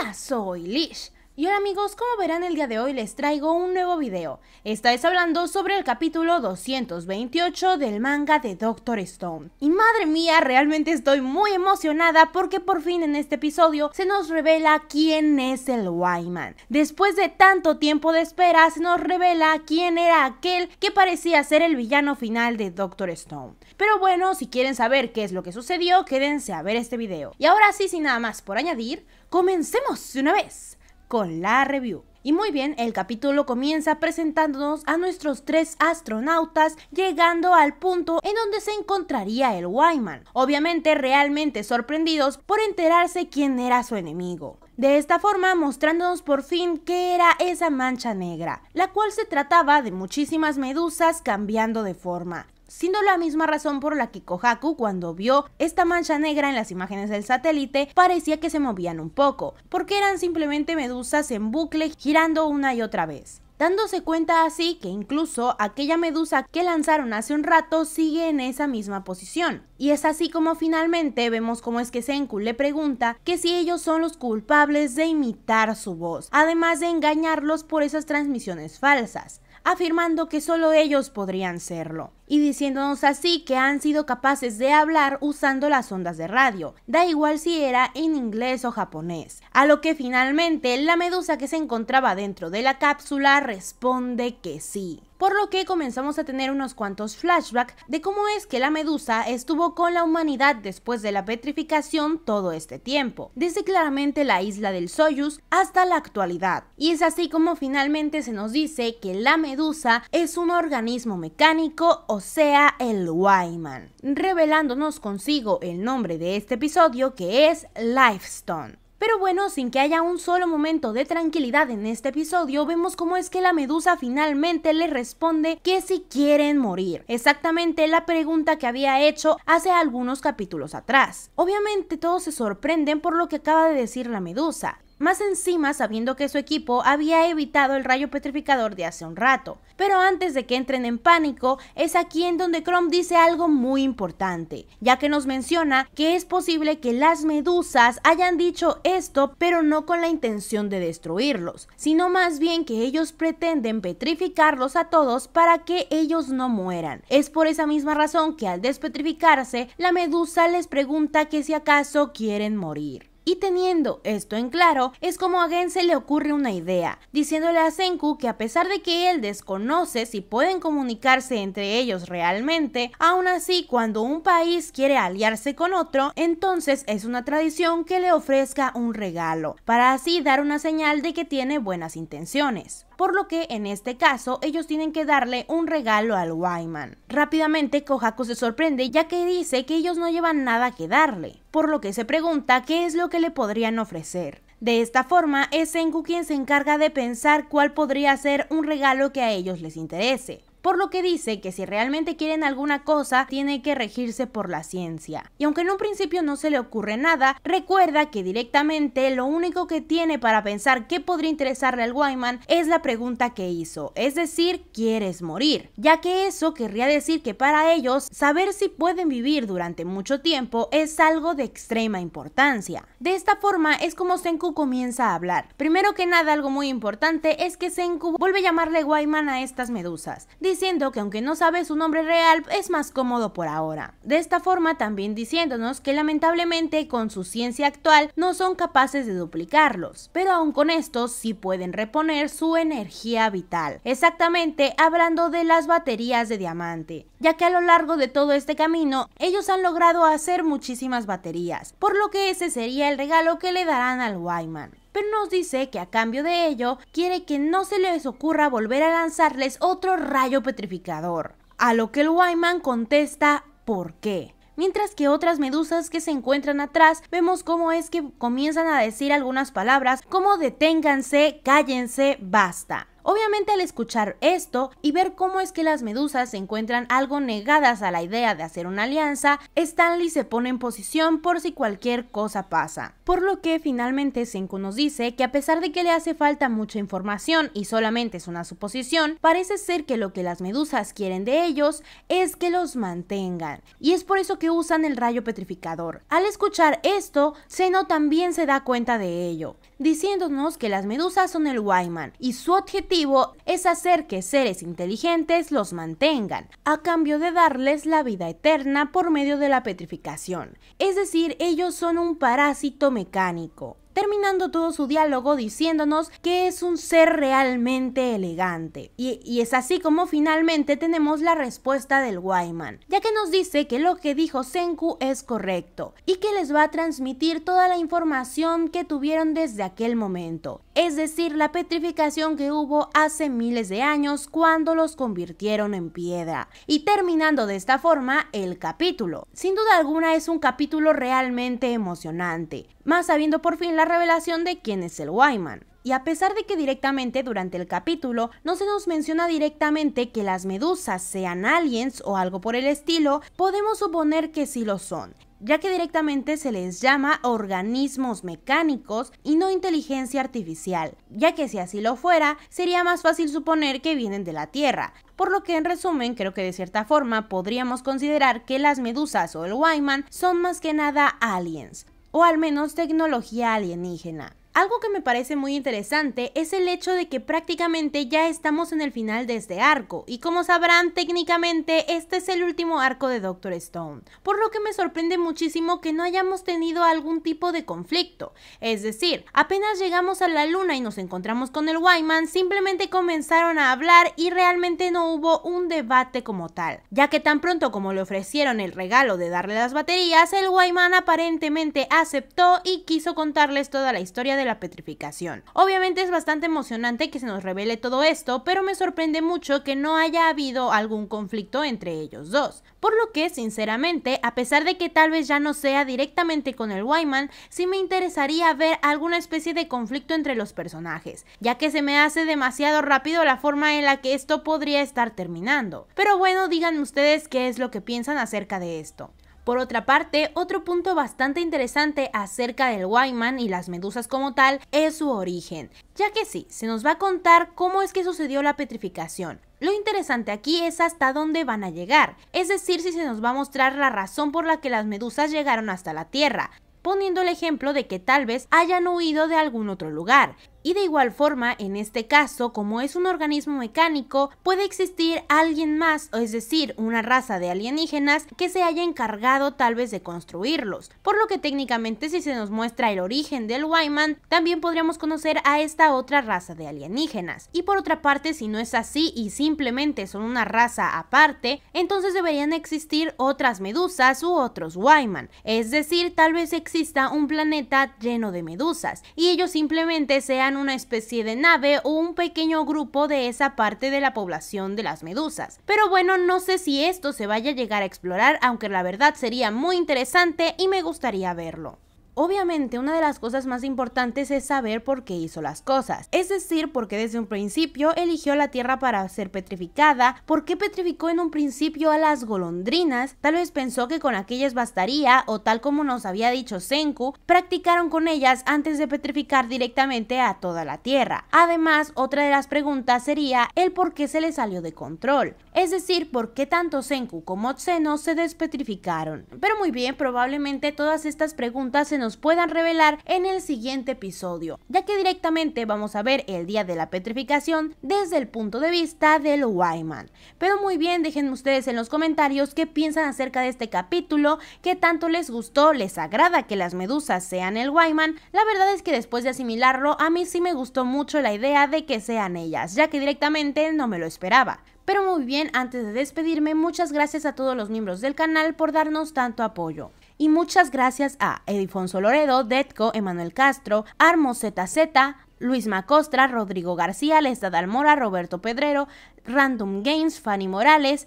Hola, soy Lish. Y hola amigos, como verán el día de hoy les traigo un nuevo video. Esta es hablando sobre el capítulo 228 del manga de Doctor Stone. Y madre mía, realmente estoy muy emocionada porque por fin en este episodio se nos revela quién es el Wyman. Después de tanto tiempo de espera, se nos revela quién era aquel que parecía ser el villano final de Doctor Stone. Pero bueno, si quieren saber qué es lo que sucedió, quédense a ver este video. Y ahora sí, sin nada más por añadir, Comencemos de una vez con la review. Y muy bien, el capítulo comienza presentándonos a nuestros tres astronautas llegando al punto en donde se encontraría el Wyman, obviamente realmente sorprendidos por enterarse quién era su enemigo. De esta forma mostrándonos por fin qué era esa mancha negra, la cual se trataba de muchísimas medusas cambiando de forma, siendo la misma razón por la que Kohaku cuando vio esta mancha negra en las imágenes del satélite parecía que se movían un poco, porque eran simplemente medusas en bucle girando una y otra vez dándose cuenta así que incluso aquella medusa que lanzaron hace un rato sigue en esa misma posición. Y es así como finalmente vemos cómo es que Senku le pregunta que si ellos son los culpables de imitar su voz, además de engañarlos por esas transmisiones falsas, afirmando que solo ellos podrían serlo y diciéndonos así que han sido capaces de hablar usando las ondas de radio, da igual si era en inglés o japonés. A lo que finalmente la medusa que se encontraba dentro de la cápsula responde que sí. Por lo que comenzamos a tener unos cuantos flashbacks de cómo es que la medusa estuvo con la humanidad después de la petrificación todo este tiempo, desde claramente la isla del Soyuz hasta la actualidad. Y es así como finalmente se nos dice que la medusa es un organismo mecánico o o sea el Wyman, revelándonos consigo el nombre de este episodio que es Lifestone. Pero bueno, sin que haya un solo momento de tranquilidad en este episodio, vemos cómo es que la medusa finalmente le responde que si quieren morir. Exactamente la pregunta que había hecho hace algunos capítulos atrás. Obviamente todos se sorprenden por lo que acaba de decir la medusa, más encima sabiendo que su equipo había evitado el rayo petrificador de hace un rato. Pero antes de que entren en pánico, es aquí en donde Chrome dice algo muy importante, ya que nos menciona que es posible que las medusas hayan dicho esto, pero no con la intención de destruirlos, sino más bien que ellos pretenden petrificarlos a todos para que ellos no mueran. Es por esa misma razón que al despetrificarse, la medusa les pregunta que si acaso quieren morir. Y teniendo esto en claro, es como a Gen se le ocurre una idea, diciéndole a Senku que a pesar de que él desconoce si pueden comunicarse entre ellos realmente, aún así cuando un país quiere aliarse con otro, entonces es una tradición que le ofrezca un regalo, para así dar una señal de que tiene buenas intenciones por lo que en este caso ellos tienen que darle un regalo al Wyman. Rápidamente Kohaku se sorprende ya que dice que ellos no llevan nada que darle, por lo que se pregunta qué es lo que le podrían ofrecer. De esta forma, es Senku quien se encarga de pensar cuál podría ser un regalo que a ellos les interese por lo que dice que si realmente quieren alguna cosa, tiene que regirse por la ciencia. Y aunque en un principio no se le ocurre nada, recuerda que directamente lo único que tiene para pensar qué podría interesarle al Wyman es la pregunta que hizo, es decir, ¿quieres morir? Ya que eso querría decir que para ellos, saber si pueden vivir durante mucho tiempo es algo de extrema importancia. De esta forma es como Senku comienza a hablar. Primero que nada, algo muy importante es que Senku vuelve a llamarle Wyman a estas medusas diciendo que aunque no sabe su nombre real, es más cómodo por ahora. De esta forma también diciéndonos que lamentablemente con su ciencia actual no son capaces de duplicarlos, pero aún con estos sí pueden reponer su energía vital. Exactamente hablando de las baterías de diamante, ya que a lo largo de todo este camino ellos han logrado hacer muchísimas baterías, por lo que ese sería el regalo que le darán al Wyman pero nos dice que a cambio de ello quiere que no se les ocurra volver a lanzarles otro rayo petrificador. A lo que el Wyman contesta ¿por qué? mientras que otras medusas que se encuentran atrás vemos cómo es que comienzan a decir algunas palabras como deténganse, cállense, basta. Obviamente al escuchar esto y ver cómo es que las medusas se encuentran algo negadas a la idea de hacer una alianza, Stanley se pone en posición por si cualquier cosa pasa. Por lo que finalmente Senku nos dice que a pesar de que le hace falta mucha información y solamente es una suposición, parece ser que lo que las medusas quieren de ellos es que los mantengan. Y es por eso que usan el rayo petrificador. Al escuchar esto, Seno también se da cuenta de ello, diciéndonos que las medusas son el Wyman y su objetivo es hacer que seres inteligentes los mantengan, a cambio de darles la vida eterna por medio de la petrificación. Es decir, ellos son un parásito mecánico, terminando todo su diálogo diciéndonos que es un ser realmente elegante. Y, es así como finalmente tenemos la respuesta del Wyman, ya que nos dice que lo que dijo Senku es correcto y que les va a transmitir toda la información que tuvieron desde aquel momento es decir, la petrificación que hubo hace miles de años cuando los convirtieron en piedra. Y terminando de esta forma el capítulo. Sin duda alguna es un capítulo realmente emocionante, más sabiendo por fin la revelación de quién es el Wyman y a pesar de que directamente durante el capítulo no se nos menciona directamente que las medusas sean aliens o algo por el estilo, podemos suponer que sí lo son ya que directamente se les llama organismos mecánicos y no inteligencia artificial, ya que si así lo fuera, sería más fácil suponer que vienen de la Tierra, por lo que en resumen creo que de cierta forma podríamos considerar que las medusas o el Wyman son más que nada aliens, o al menos tecnología alienígena. Algo que me parece muy interesante es el hecho de que prácticamente ya estamos en el final de este arco, y como sabrán, técnicamente este es el último arco de Doctor Stone, por lo que me sorprende muchísimo que no hayamos tenido algún tipo de conflicto, es decir, apenas llegamos a la luna y nos encontramos con el Wyman, simplemente comenzaron a hablar y realmente no hubo un debate como tal, ya que tan pronto como le ofrecieron el regalo de darle las baterías, el Wyman aparentemente aceptó y quiso contarles toda la historia de la petrificación. Obviamente es bastante emocionante que se nos revele todo esto, pero me sorprende mucho que no haya habido algún conflicto entre ellos dos. Por lo que, sinceramente, a pesar de que tal vez ya no sea directamente con el Wyman, sí me interesaría ver alguna especie de conflicto entre los personajes, ya que se me hace demasiado rápido la forma en la que esto podría estar terminando. Pero bueno, digan ustedes qué es lo que piensan acerca de esto. Por otra parte, otro punto bastante interesante acerca del Wyman y las medusas como tal es su origen, ya que sí, se nos va a contar cómo es que sucedió la petrificación. Lo interesante aquí es hasta dónde van a llegar, es decir, si se nos va a mostrar la razón por la que las medusas llegaron hasta la Tierra, poniendo el ejemplo de que tal vez hayan huido de algún otro lugar. Y de igual forma, en este caso, como es un organismo mecánico, puede existir alguien más, o es decir, una raza de alienígenas que se haya encargado tal vez de construirlos. Por lo que técnicamente si se nos muestra el origen del Wyman, también podríamos conocer a esta otra raza de alienígenas. Y por otra parte, si no es así y simplemente son una raza aparte, entonces deberían existir otras medusas u otros Wyman. Es decir, tal vez exista un planeta lleno de medusas y ellos simplemente sean una especie de nave o un pequeño grupo de esa parte de la población de las medusas. Pero bueno, no sé si esto se vaya a llegar a explorar, aunque la verdad sería muy interesante y me gustaría verlo. Obviamente una de las cosas más importantes es saber por qué hizo las cosas, es decir, por qué desde un principio eligió la tierra para ser petrificada, por qué petrificó en un principio a las golondrinas, tal vez pensó que con aquellas bastaría o tal como nos había dicho Senku, practicaron con ellas antes de petrificar directamente a toda la tierra. Además, otra de las preguntas sería el por qué se le salió de control, es decir, por qué tanto Senku como Tseno se despetrificaron. Pero muy bien, probablemente todas estas preguntas se nos nos puedan revelar en el siguiente episodio, ya que directamente vamos a ver el día de la petrificación desde el punto de vista del Wyman. Pero muy bien, déjenme ustedes en los comentarios qué piensan acerca de este capítulo, que tanto les gustó, les agrada que las medusas sean el Wyman. La verdad es que después de asimilarlo, a mí sí me gustó mucho la idea de que sean ellas, ya que directamente no me lo esperaba. Pero muy bien, antes de despedirme, muchas gracias a todos los miembros del canal por darnos tanto apoyo. Y muchas gracias a Edifonso Loredo, Detco, Emanuel Castro, Armo ZZ, Luis Macostra, Rodrigo García, Lesta Dalmora, Roberto Pedrero, Random Games, Fanny Morales,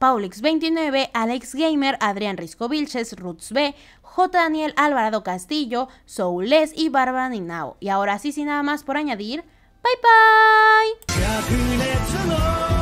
Paulix29, Alex Gamer, Adrián Risco Vilches, Roots B, J. Daniel Alvarado Castillo, Soules y Bárbara Ninao. Y ahora sí, sin nada más por añadir, bye bye.